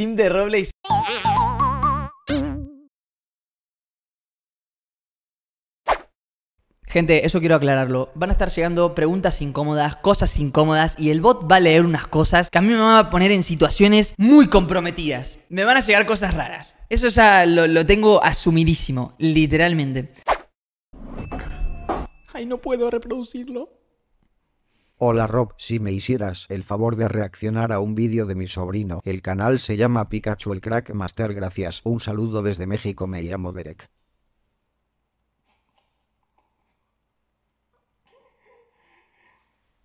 sim de Robles. Gente, eso quiero aclararlo. Van a estar llegando preguntas incómodas, cosas incómodas y el bot va a leer unas cosas que a mí me van a poner en situaciones muy comprometidas. Me van a llegar cosas raras. Eso ya lo, lo tengo asumidísimo, literalmente. Ay, no puedo reproducirlo. Hola Rob, si me hicieras el favor de reaccionar a un vídeo de mi sobrino, el canal se llama Pikachu el Crack Master gracias, un saludo desde México me llamo Derek.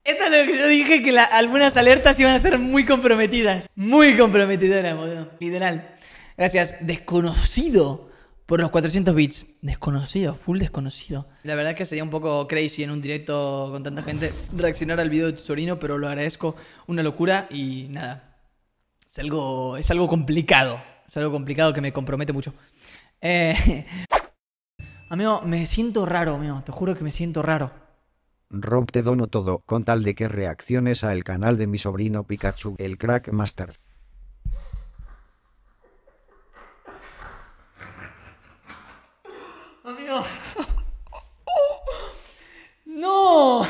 Esto es lo que yo dije que algunas alertas iban a ser muy comprometidas, muy comprometedoras, boludo, literal. Gracias, desconocido por los 400 bits. Desconocido, full desconocido. La verdad que sería un poco crazy en un directo con tanta gente reaccionar al video de tu sobrino, pero lo agradezco. Una locura y nada. Es algo, es algo complicado. Es algo complicado que me compromete mucho. Eh, amigo, me siento raro, amigo. Te juro que me siento raro. Rob, te dono todo, con tal de que reacciones al canal de mi sobrino Pikachu, el Crack Master. no.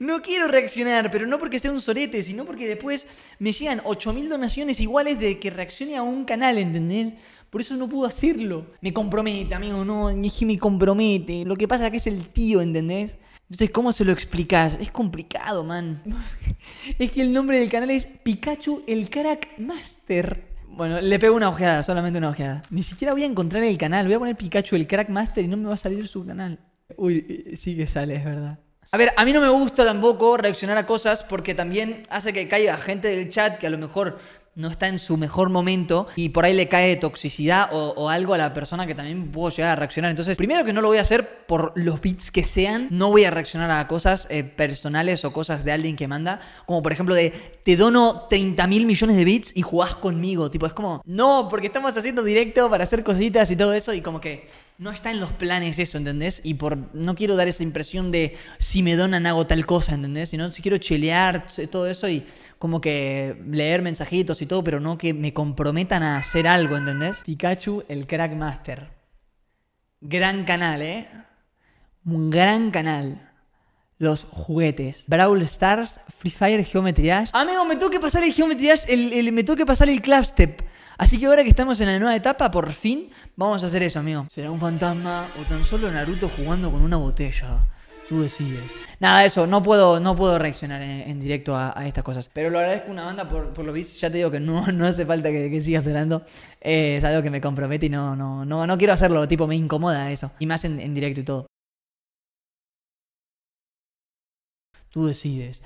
No. quiero reaccionar, pero no porque sea un sorete, sino porque después me llegan 8.000 donaciones iguales de que reaccione a un canal, ¿entendés? Por eso no pudo hacerlo. Me compromete, amigo, no, es me compromete. Lo que pasa es que es el tío, ¿entendés? Entonces, ¿cómo se lo explicas? Es complicado, man. Es que el nombre del canal es Pikachu el Carac Master. Bueno, le pego una ojeada, solamente una ojeada. Ni siquiera voy a encontrar el canal. Voy a poner Pikachu, el Crackmaster, y no me va a salir su canal. Uy, eh, sí que sale, es verdad. A ver, a mí no me gusta tampoco reaccionar a cosas porque también hace que caiga gente del chat que a lo mejor no está en su mejor momento y por ahí le cae toxicidad o, algo a la persona que también puedo llegar a reaccionar. Entonces, primero que no lo voy a hacer por los bits que sean, no voy a reaccionar a cosas eh, personales o cosas de alguien que manda, como por ejemplo de te dono 30 mil millones de bits y jugás conmigo, tipo, es como, no, porque estamos haciendo directo para hacer cositas y todo eso y como que no está en los planes eso, ¿entendés? Y por no quiero dar esa impresión de si me donan hago tal cosa, ¿entendés? Sino si quiero chilear, todo eso y como que leer mensajitos y todo, pero no que me comprometan a hacer algo, ¿entendés? Pikachu, el crackmaster. Gran canal, ¿eh? Un gran canal. Los juguetes. Brawl Stars, Free Fire, Geometry Dash. Amigo, me tengo que pasar el Geometry Dash, el, me tengo que pasar el Clapstep. Así que ahora que estamos en la nueva etapa, por fin, vamos a hacer eso, amigo. Será un fantasma o tan solo Naruto jugando con una botella. Tú decides. Nada, eso, no puedo, no puedo reaccionar en, directo a, estas cosas. Pero lo agradezco una banda por, lo visto. Ya te digo que no, hace falta que, siga esperando. Eh, es algo que me compromete y no, no, quiero hacerlo. Tipo, me incomoda eso. Y más en, en directo y todo. Tú decides.